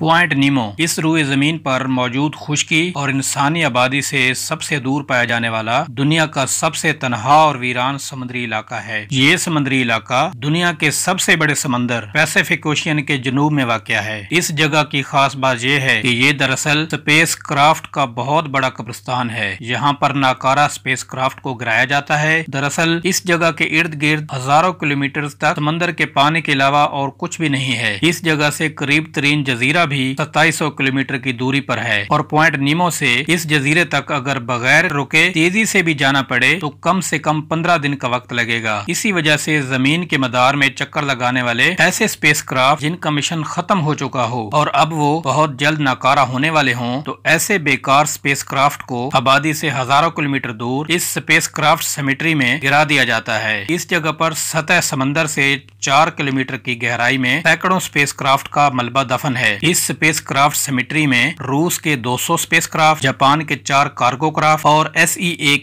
point नीमो इस रूए जमीन पर मौजूद खुशकी और इंसानी आबादी से सबसे दूर पाया जाने वाला दुनिया का सबसे तनहा और वीरान समुद्री इलाका है ये समुद्री इलाका दुनिया के सबसे बड़े समंदर पैसेफिक ओशियन के जनूब में वाक़ है इस जगह की खास बात यह है कि ये दरअसल स्पेस क्राफ्ट का बहुत बड़ा कब्रस्तान है यहाँ पर नाकारा स्पेस क्राफ्ट को गिराया जाता है दरअसल इस जगह के इर्द गिर्द हजारों किलोमीटर तक समंदर के पानी के अलावा और कुछ भी नहीं है इस जगह ऐसी करीब तरीन जजीरा भी 2700 किलोमीटर की दूरी पर है और पॉइंट नीमो से इस जजीरे तक अगर बगैर रुके तेजी से भी जाना पड़े तो कम से कम 15 दिन का वक्त लगेगा इसी वजह से जमीन के मदार में चक्कर लगाने वाले ऐसे क्राफ्ट जिनका मिशन खत्म हो चुका हो और अब वो बहुत जल्द नाकारा होने वाले हों तो ऐसे बेकार क्राफ्ट को आबादी से हजारों किलोमीटर दूर इस क्राफ्ट सेमेटरी में गिरा दिया जाता है इस जगह पर सतह समंदर से चार किलोमीटर की गहराई में सैकड़ों क्राफ्ट का मलबा दफन है इस क्राफ्ट सेमिट्री में रूस के 200 क्राफ्ट जापान के चार कार्गो क्राफ्ट और एस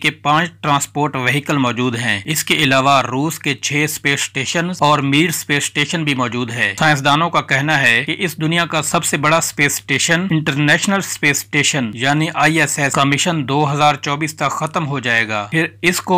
के पाँच ट्रांसपोर्ट व्हीकल मौजूद है इसके अलावा रूस के छह स्पेस स्टेशन और मीर स्पेस स्टेशन भी मौजूद है साइंसदानों का कहना है की इस दुनिया का सबसे बड़ा space station international space station यानी आई का मिशन चौबीस तक खत्म हो जाएगा फिर इसको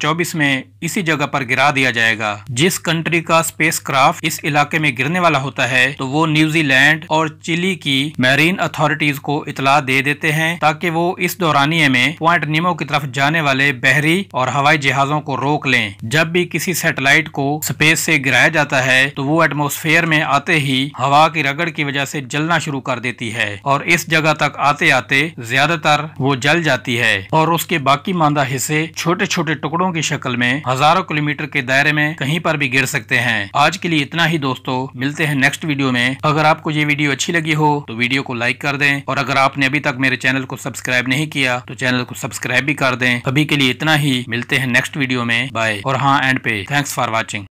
चौबीस में इसी जगह पर गिरा दिया जाएगा जिस कंट्री का स्पेस इस इलाके में गिरने वाला होता है तो वो न्यूजीलैंड और चिली की मैरीन अथॉरिटीज को इतला दे देते हैं ताकि वो इस दौरानिए में प्वाइंट निमो की तरफ जाने वाले बहरी और हवाई जहाजों को रोक लें जब भी किसी सैटेलाइट को स्पेस से गिराया जाता है तो वो एटमोसफेयर में आते ही हवा की रगड़ की वजह से जलना शुरू कर देती है और इस जगह तक आते आते ज्यादातर वो जल जाती है और उसके बाकी मांदा हिस्से छोटे छोटे टुकड़ों की शक्ल में हजारों किलोमीटर के दायरे में कहीं पर भी गिर सकते हैं आज के लिए इतना ही दोस्तों मिलते हैं नेक्स्ट वीडियो में अगर आपको ये वीडियो अच्छी लगी हो तो वीडियो को लाइक कर दें और अगर आपने अभी तक मेरे चैनल को सब्सक्राइब नहीं किया तो चैनल को सब्सक्राइब भी कर दें अभी के लिए इतना ही मिलते हैं नेक्स्ट वीडियो में बाय और हाँ एंड पे थैंक्स फॉर वॉचिंग